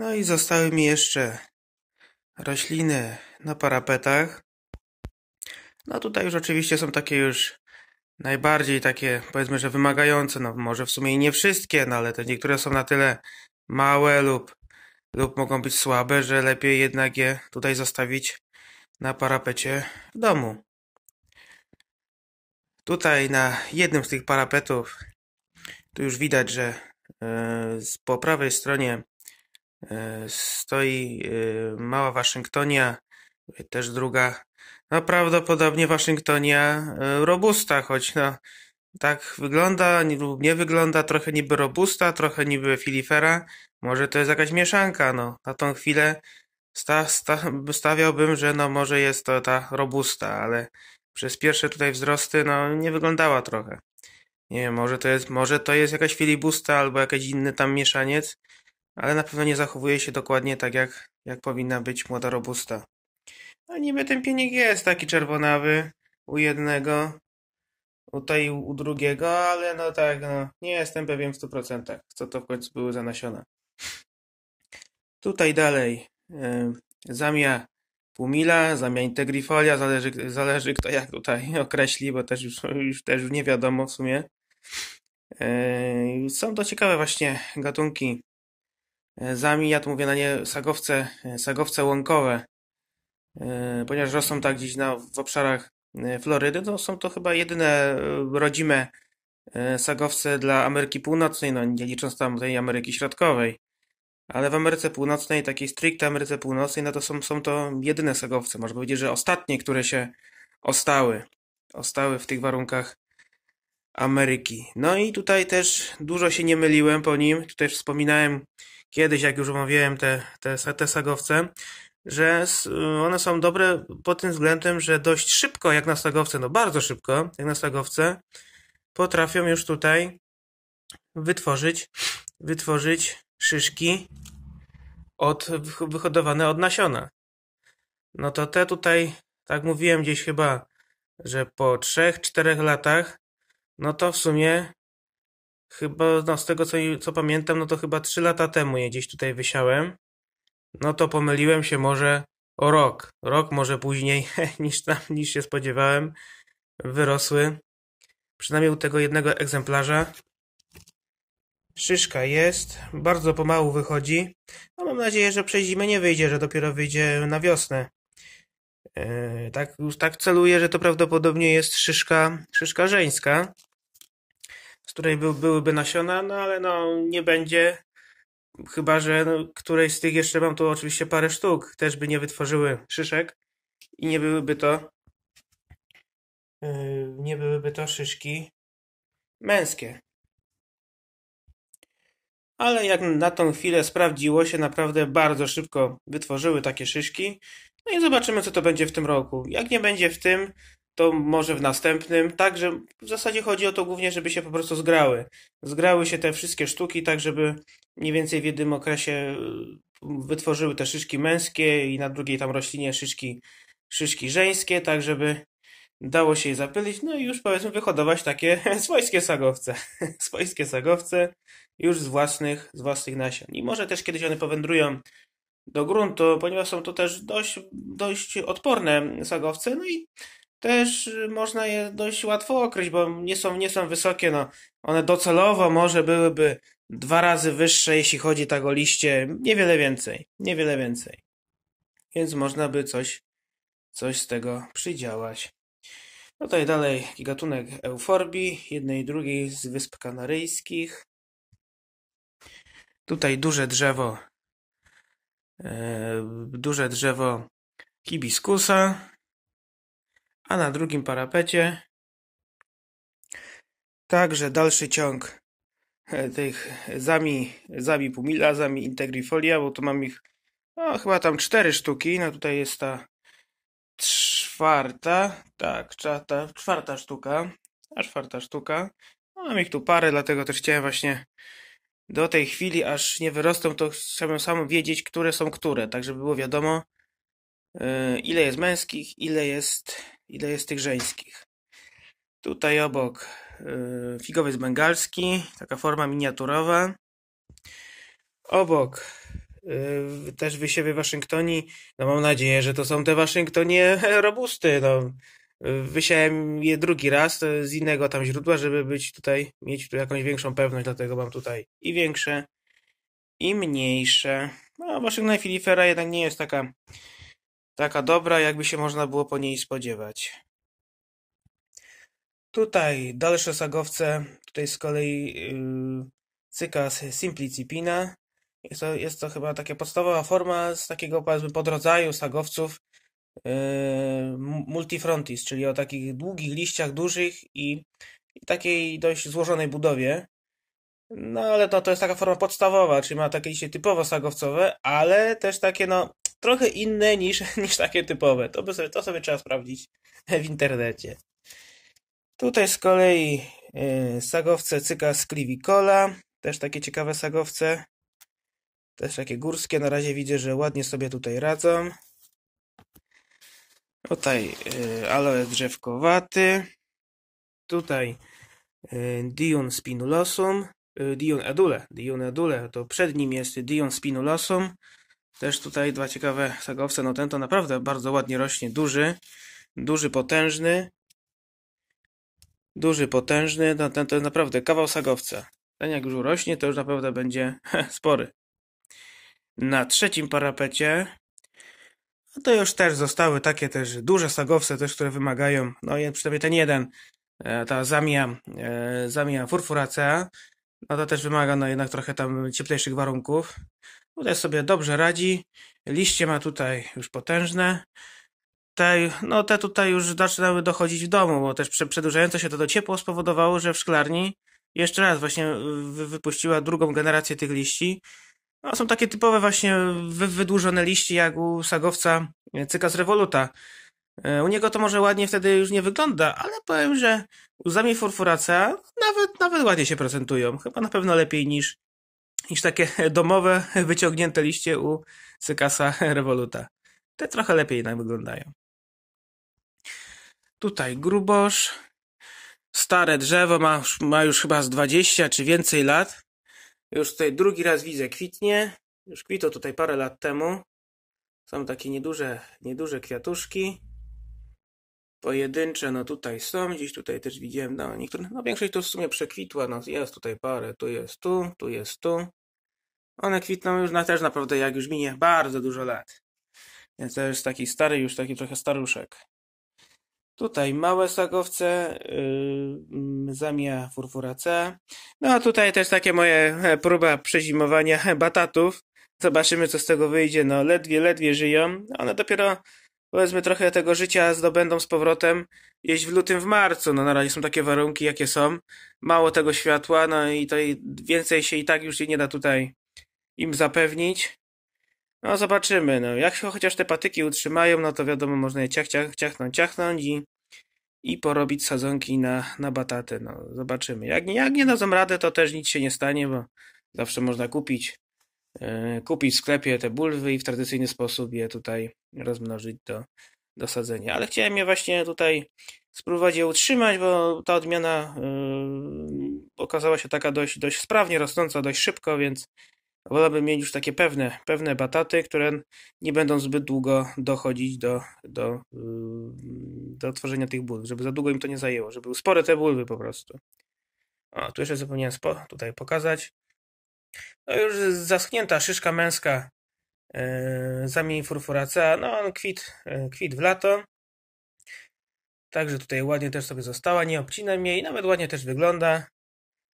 No i zostały mi jeszcze rośliny na parapetach. No tutaj już oczywiście są takie już najbardziej takie, powiedzmy, że wymagające, no może w sumie nie wszystkie, no ale te niektóre są na tyle małe lub, lub mogą być słabe, że lepiej jednak je tutaj zostawić na parapecie w domu. Tutaj na jednym z tych parapetów, tu już widać, że yy, po prawej stronie E, stoi e, mała Waszyngtonia, też druga, no prawdopodobnie Waszyngtonia e, robusta, choć no, tak wygląda lub nie wygląda, trochę niby robusta, trochę niby filifera, może to jest jakaś mieszanka, no na tą chwilę sta, sta, stawiałbym, że no może jest to ta robusta, ale przez pierwsze tutaj wzrosty no nie wyglądała trochę. Nie wiem, może to jest, może to jest jakaś filibusta albo jakiś inny tam mieszaniec, ale na pewno nie zachowuje się dokładnie tak, jak, jak powinna być młoda robusta. A no niby ten pienik jest taki czerwonawy u jednego, tutaj u drugiego, ale no tak, no, nie jestem pewien w 100%, co to w końcu były za nasiona. Tutaj dalej, yy, zamia Pumila, zamia Integrifolia, zależy, zależy kto jak tutaj określi, bo też już, już też nie wiadomo w sumie. Yy, są to ciekawe właśnie gatunki E, zami, ja tu mówię na nie sagowce, e, sagowce łąkowe, e, ponieważ rosną tak gdzieś na, w obszarach Florydy, to są to chyba jedyne rodzime sagowce dla Ameryki Północnej, no nie licząc tam tej Ameryki Środkowej. Ale w Ameryce Północnej, takiej stricte Ameryce Północnej, no to są, są to jedyne sagowce. Można powiedzieć, że ostatnie, które się ostały. Ostały w tych warunkach Ameryki. No i tutaj też dużo się nie myliłem po nim. Tutaj wspominałem kiedyś, jak już omawiałem te, te, te sagowce, że y, one są dobre pod tym względem, że dość szybko, jak na sagowce, no bardzo szybko, jak na sagowce, potrafią już tutaj wytworzyć, wytworzyć szyszki od, wyhodowane od nasiona. No to te tutaj, tak mówiłem gdzieś chyba, że po 3-4 latach, no to w sumie chyba, no z tego co, co pamiętam, no to chyba 3 lata temu je gdzieś tutaj wysiałem. No to pomyliłem się może o rok. Rok może później niż tam, niż się spodziewałem. Wyrosły. Przynajmniej u tego jednego egzemplarza. Szyszka jest, bardzo pomału wychodzi. No mam nadzieję, że przez zimę nie wyjdzie, że dopiero wyjdzie na wiosnę. Yy, tak, tak celuję, że to prawdopodobnie jest szyszka, szyszka żeńska z której by, byłyby nasiona, no ale no nie będzie, chyba że no, którejś z tych jeszcze mam tu oczywiście parę sztuk, też by nie wytworzyły szyszek i nie byłyby to yy, nie byłyby to szyszki męskie. Ale jak na tą chwilę sprawdziło się, naprawdę bardzo szybko wytworzyły takie szyszki. No i zobaczymy, co to będzie w tym roku. Jak nie będzie w tym, to może w następnym. Także w zasadzie chodzi o to głównie, żeby się po prostu zgrały. Zgrały się te wszystkie sztuki, tak żeby mniej więcej w jednym okresie y, wytworzyły te szyszki męskie i na drugiej tam roślinie szyszki, szyszki żeńskie, tak żeby dało się je zapylić, no i już powiedzmy wyhodować takie swojskie sagowce. swojskie sagowce już z własnych, z własnych nasion. I może też kiedyś one powędrują do gruntu, ponieważ są to też dość, dość odporne sagowce, no i też y, można je dość łatwo okryć, bo nie są, nie są wysokie. No. One docelowo może byłyby dwa razy wyższe, jeśli chodzi tak o liście. Niewiele więcej. Niewiele więcej. Więc można by coś, coś z tego przydziałać. No tutaj dalej gatunek euforbii, jednej i drugiej z Wysp Kanaryjskich. Tutaj duże drzewo, e, duże drzewo hibiskusa, a na drugim parapecie także dalszy ciąg e, tych e, zami, zami pumila, zami integrifolia, bo tu mam ich no, chyba tam cztery sztuki, no tutaj jest ta czwarta, tak, czwarta, czwarta sztuka, a czwarta sztuka, no, mam ich tu parę, dlatego też chciałem właśnie do tej chwili, aż nie wyrosną, to chciałbym sam wiedzieć, które są które, tak żeby było wiadomo, e, ile jest męskich, ile jest Ile jest tych żeńskich? Tutaj obok yy, figowiec bengalski, taka forma miniaturowa. Obok yy, też wysiewy Waszyngtonii. No mam nadzieję, że to są te Waszyngtonie robusty. No, wysiałem je drugi raz yy, z innego tam źródła, żeby być tutaj, mieć tu jakąś większą pewność, dlatego mam tutaj i większe, i mniejsze. No, Waszyngton Filifera jednak nie jest taka Taka dobra, jakby się można było po niej spodziewać. Tutaj dalsze sagowce, tutaj z kolei yy, cyka z simplicipina. Jest to, jest to chyba taka podstawowa forma z takiego powiedzmy podrodzaju sagowców yy, multifrontis, czyli o takich długich liściach, dużych i, i takiej dość złożonej budowie. No ale to, to jest taka forma podstawowa, czyli ma takie liście typowo sagowcowe, ale też takie no trochę inne niż, niż takie typowe. To, by sobie, to sobie trzeba sprawdzić w internecie. Tutaj z kolei y, sagowce cyka z Clivicola, też takie ciekawe sagowce. Też takie górskie, na razie widzę, że ładnie sobie tutaj radzą. Tutaj y, aloe drzewkowaty. Tutaj y, Dion spinulosum, Dion edule, Dion edule, to przed nim jest Dion spinulosum, też tutaj dwa ciekawe sagowce. No ten to naprawdę bardzo ładnie rośnie. Duży, duży, potężny. Duży, potężny. No ten to jest naprawdę kawał sagowca. Ten jak już rośnie to już naprawdę będzie spory. Na trzecim parapecie no to już też zostały takie też duże sagowce też, które wymagają, no i przynajmniej ten jeden, e, ta zamia, e, zamia furfuracea, no to też wymaga no jednak trochę tam cieplejszych warunków. Tutaj sobie dobrze radzi. Liście ma tutaj już potężne. Te, no te tutaj już zaczynały dochodzić w domu, bo też przedłużające się to do ciepło spowodowało, że w szklarni jeszcze raz właśnie e, wypuściła drugą generację tych liści. No, są takie typowe właśnie wydłużone liście jak u sagowca e, cyka z rewoluta. E, u niego to może ładnie wtedy już nie wygląda, ale powiem, że łzami furfuraca nawet, nawet ładnie się prezentują. Chyba na pewno lepiej niż niż takie domowe, wyciągnięte liście u cykasa Revoluta. Te trochę lepiej jednak wyglądają. Tutaj grubosz. Stare drzewo ma, już, ma już chyba z 20 czy więcej lat. Już tutaj drugi raz widzę kwitnie. Już kwito tutaj parę lat temu. Są takie nieduże, nieduże kwiatuszki pojedyncze, no tutaj są, gdzieś tutaj też widziałem na no, niektórych, no większość to w sumie przekwitła, no jest tutaj parę, tu jest tu, tu jest tu. One kwitną już na też naprawdę, jak już minie bardzo dużo lat. Więc to jest taki stary już, taki trochę staruszek. Tutaj małe sagowce, yy, zamia furfura C. No a tutaj też takie moje e, próba przezimowania batatów. Zobaczymy, co z tego wyjdzie. No ledwie, ledwie żyją. One dopiero powiedzmy trochę tego życia zdobędą z powrotem jeść w lutym, w marcu. No na razie są takie warunki, jakie są. Mało tego światła, no i to więcej się i tak już nie da tutaj im zapewnić. No zobaczymy, no jak się chociaż te patyki utrzymają, no to wiadomo, można je ciach, ciach, ciachnąć, ciachnąć i, i porobić sadzonki na, na bataty, no zobaczymy. Jak, jak nie dadzą radę, to też nic się nie stanie, bo zawsze można kupić E, kupić w sklepie te bulwy i w tradycyjny sposób je tutaj rozmnożyć do, dosadzenia. sadzenia. Ale chciałem je właśnie tutaj spróbować je utrzymać, bo ta odmiana yy, okazała się taka dość, dość sprawnie rosnąca, dość szybko, więc wolałbym mieć już takie pewne, pewne bataty, które nie będą zbyt długo dochodzić do, do, yy, do tworzenia tych bulw, żeby za długo im to nie zajęło, żeby były spore te bulwy po prostu. O, tu jeszcze zapomniałem spo, tutaj pokazać. No już zaschnięta szyszka męska yy, e, zamieni furfuraca, no on kwit, yy, kwit w lato. Także tutaj ładnie też sobie została, nie obcinam jej, nawet ładnie też wygląda.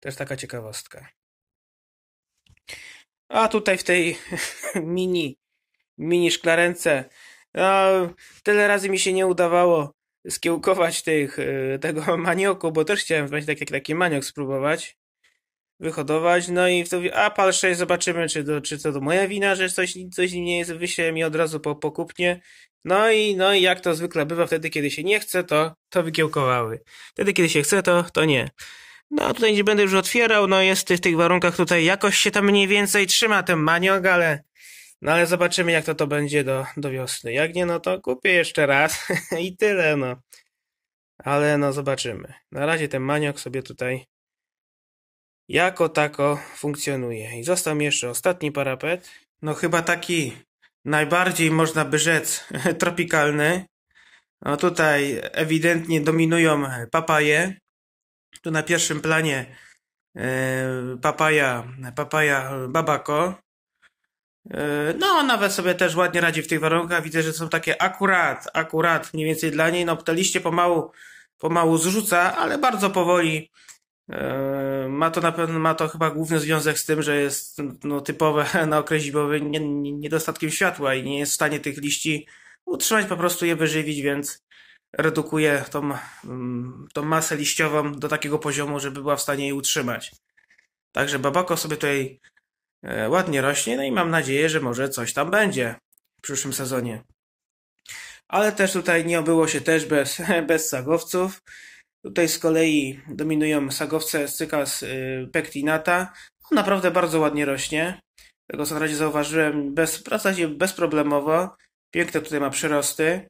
Też taka ciekawostka. A tutaj w tej mini, mini szklarence, no, tyle razy mi się nie udawało skiełkować tych, e, tego manioku, bo też chciałem właśnie taki, taki maniok spróbować wyhodować, no i wtedy, a pal 6, zobaczymy, czy to, czy to, to moja wina, że coś, coś nie jest, wysie mi od razu po, po kupnie. No i, no i jak to zwykle bywa, wtedy kiedy się nie chce, to, to wykiełkowały. Wtedy kiedy się chce, to, to nie. No tutaj nie będę już otwierał, no jest w tych, tych warunkach tutaj jakoś się tam mniej więcej trzyma ten maniok, ale, no ale zobaczymy jak to to będzie do, do wiosny. Jak nie, no to kupię jeszcze raz i tyle, no. Ale no zobaczymy. Na razie ten maniok sobie tutaj jako tako funkcjonuje. I został mi jeszcze ostatni parapet. No chyba taki najbardziej można by rzec tropikalny. No tutaj ewidentnie dominują papaje. Tu na pierwszym planie e, papaja, papaja babako. E, no, nawet sobie też ładnie radzi w tych warunkach. Widzę, że są takie akurat, akurat mniej więcej dla niej. No, te liście pomału, pomału zrzuca, ale bardzo powoli E, ma to, na pewno, ma to chyba główny związek z tym, że jest no, typowe na okres zimowy niedostatkiem światła i nie jest w stanie tych liści utrzymać, po prostu je wyżywić, więc redukuje tą, mm, tą masę liściową do takiego poziomu, żeby była w stanie jej utrzymać. Także babako sobie tutaj e, ładnie rośnie, no i mam nadzieję, że może coś tam będzie w przyszłym sezonie. Ale też tutaj nie obyło się też bez, bez sagowców. Tutaj z kolei dominują sagowce cykas y, pectinata. On naprawdę bardzo ładnie rośnie. Tego na razie zauważyłem bez, w zasadzie bezproblemowo. Piękne tutaj ma przyrosty.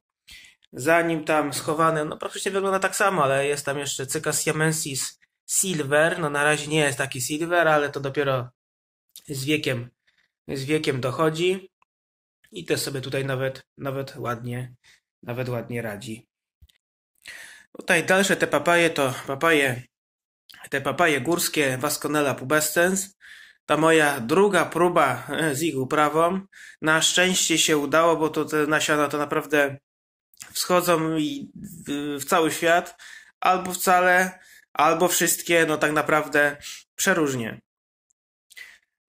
Zanim tam schowany, no praktycznie wygląda tak samo, ale jest tam jeszcze cykas siamensis silver. No na razie nie jest taki silver, ale to dopiero z wiekiem, z wiekiem dochodzi. I też sobie tutaj nawet, nawet ładnie, nawet ładnie radzi. Tutaj dalsze te papaje to papaje, te papaje górskie Vasconella pubescens. Ta moja druga próba e, z ich uprawą. Na szczęście się udało, bo to te nasiona to naprawdę wschodzą w cały świat, albo wcale, albo wszystkie, no tak naprawdę przeróżnie.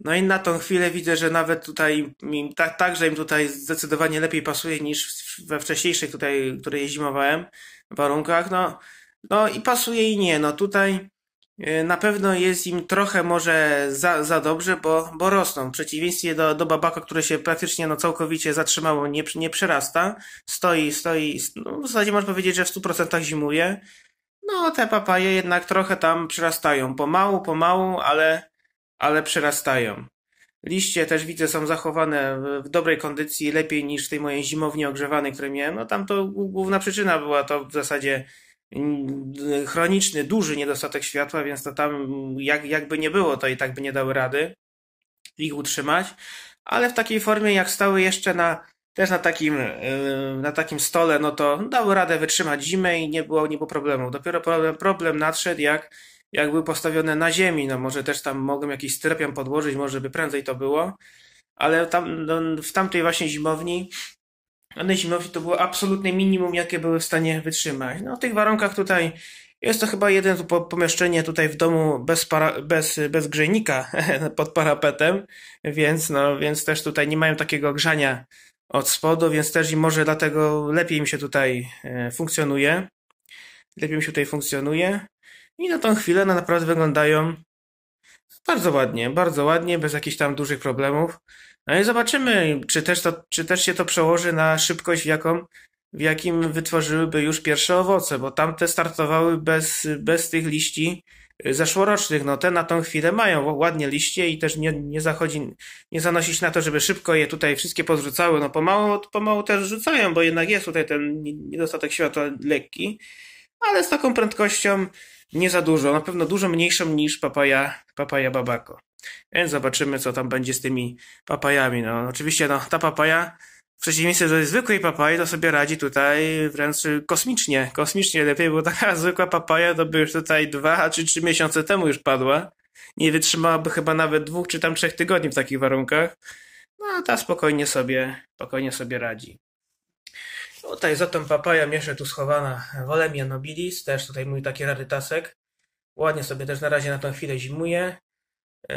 No i na tą chwilę widzę, że nawet tutaj tak, także im tutaj zdecydowanie lepiej pasuje niż we wcześniejszych tutaj, które zimowałem warunkach. No, no i pasuje i nie. No tutaj y, na pewno jest im trochę może za, za dobrze, bo, bo rosną. W przeciwieństwie do, do babaka, który się praktycznie no, całkowicie zatrzymało, nie, nie przerasta. Stoi, stoi, no, w zasadzie można powiedzieć, że w 100% zimuje. No te papaje jednak trochę tam przerastają. Pomału, pomału, ale ale przerastają. Liście też widzę są zachowane w dobrej kondycji, lepiej niż w tej mojej zimowni ogrzewanej, której miałem. No tam to główna przyczyna była to w zasadzie chroniczny, duży niedostatek światła, więc to tam jak, jakby nie było, to i tak by nie dały rady ich utrzymać. Ale w takiej formie, jak stały jeszcze na, też na takim, yy, na takim stole, no to dały radę wytrzymać zimę i nie było, nie było problemu. Dopiero problem, problem nadszedł, jak jakby postawione na ziemi, no może też tam mogłem jakiś styropian podłożyć, może by prędzej to było, ale tam, no, w tamtej właśnie zimowni one zimowni to było absolutne minimum, jakie były w stanie wytrzymać. No, w tych warunkach tutaj jest to chyba jeden pomieszczenie tutaj w domu bez, para, bez, bez grzejnika pod parapetem, więc, no, więc też tutaj nie mają takiego grzania od spodu, więc też i może dlatego lepiej mi się tutaj e, funkcjonuje. Lepiej mi się tutaj funkcjonuje. I na tą chwilę no, naprawdę wyglądają bardzo ładnie, bardzo ładnie, bez jakichś tam dużych problemów. No i zobaczymy, czy też, to, czy też się to przełoży na szybkość, w jaką w jakim wytworzyłyby już pierwsze owoce, bo tamte startowały bez, bez tych liści y, zeszłorocznych. No te na tą chwilę mają ładnie liście i też nie, nie zachodzi, nie zanosić na to, żeby szybko je tutaj wszystkie podrzucały. No pomału, pomału też rzucają, bo jednak jest tutaj ten niedostatek światła lekki, ale z taką prędkością nie za dużo, na pewno dużo mniejszą niż papaja, papaja babako. Więc zobaczymy, co tam będzie z tymi papajami. No, oczywiście no, ta papaja, w przeciwieństwie do zwykłej papaji, to sobie radzi tutaj wręcz kosmicznie, kosmicznie lepiej, bo taka zwykła papaja to by już tutaj dwa czy trzy miesiące temu już padła. Nie wytrzymałaby chyba nawet dwóch czy tam trzech tygodni w takich warunkach. No, a ta spokojnie sobie, spokojnie sobie radzi. Tutaj za tą papaja jeszcze tu schowana. Wolemia nobilis, też tutaj mój taki radytasek Ładnie sobie też na razie na tą chwilę zimuje. E,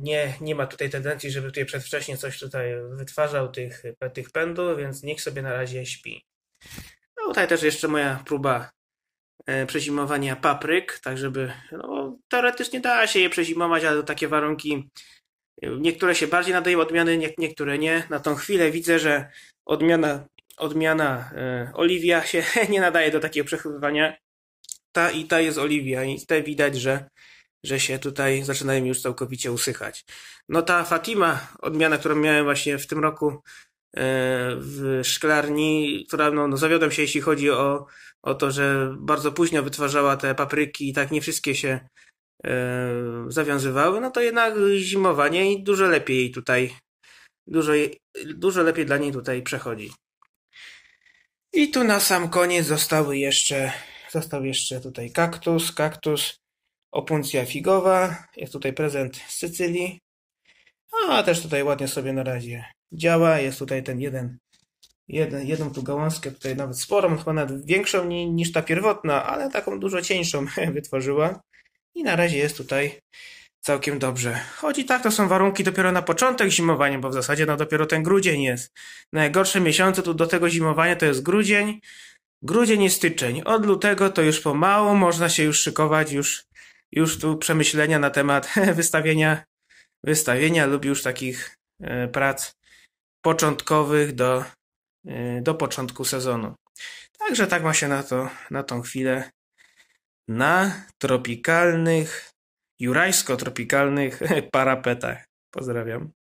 nie, nie ma tutaj tendencji, żeby tutaj przedwcześnie coś tutaj wytwarzał tych, tych pędów, więc niech sobie na razie śpi. No tutaj też jeszcze moja próba e, przezimowania papryk, tak żeby, no, teoretycznie da się je przezimować, ale takie warunki, niektóre się bardziej nadają odmiany, niektóre nie. Na tą chwilę widzę, że odmiana odmiana. E, Oliwia się nie nadaje do takiego przechowywania. Ta i ta jest Oliwia i te widać, że, że się tutaj zaczynają już całkowicie usychać. No ta Fatima, odmiana, którą miałem właśnie w tym roku e, w szklarni, która no, no zawiodłem się jeśli chodzi o, o to, że bardzo późno wytwarzała te papryki i tak nie wszystkie się e, zawiązywały, no to jednak zimowanie i dużo lepiej tutaj, dużo, dużo lepiej dla niej tutaj przechodzi. I tu na sam koniec zostały jeszcze, został jeszcze tutaj kaktus, kaktus, opuncja figowa, jest tutaj prezent z Sycylii, a też tutaj ładnie sobie na razie działa, jest tutaj ten jeden, jeden jedną tu gałązkę, tutaj nawet sporą, chyba nawet większą niż ta pierwotna, ale taką dużo cieńszą wytworzyła i na razie jest tutaj całkiem dobrze. Choć i tak to są warunki dopiero na początek zimowania, bo w zasadzie no dopiero ten grudzień jest. Najgorsze miesiące tu do tego zimowania to jest grudzień, grudzień i styczeń. Od lutego to już pomału można się już szykować, już, już tu przemyślenia na temat wystawienia, wystawienia lub już takich e, prac początkowych do, e, do początku sezonu. Także tak ma się na to, na tą chwilę. Na tropikalnych jurajsko-tropikalnych parapetach. Pozdrawiam.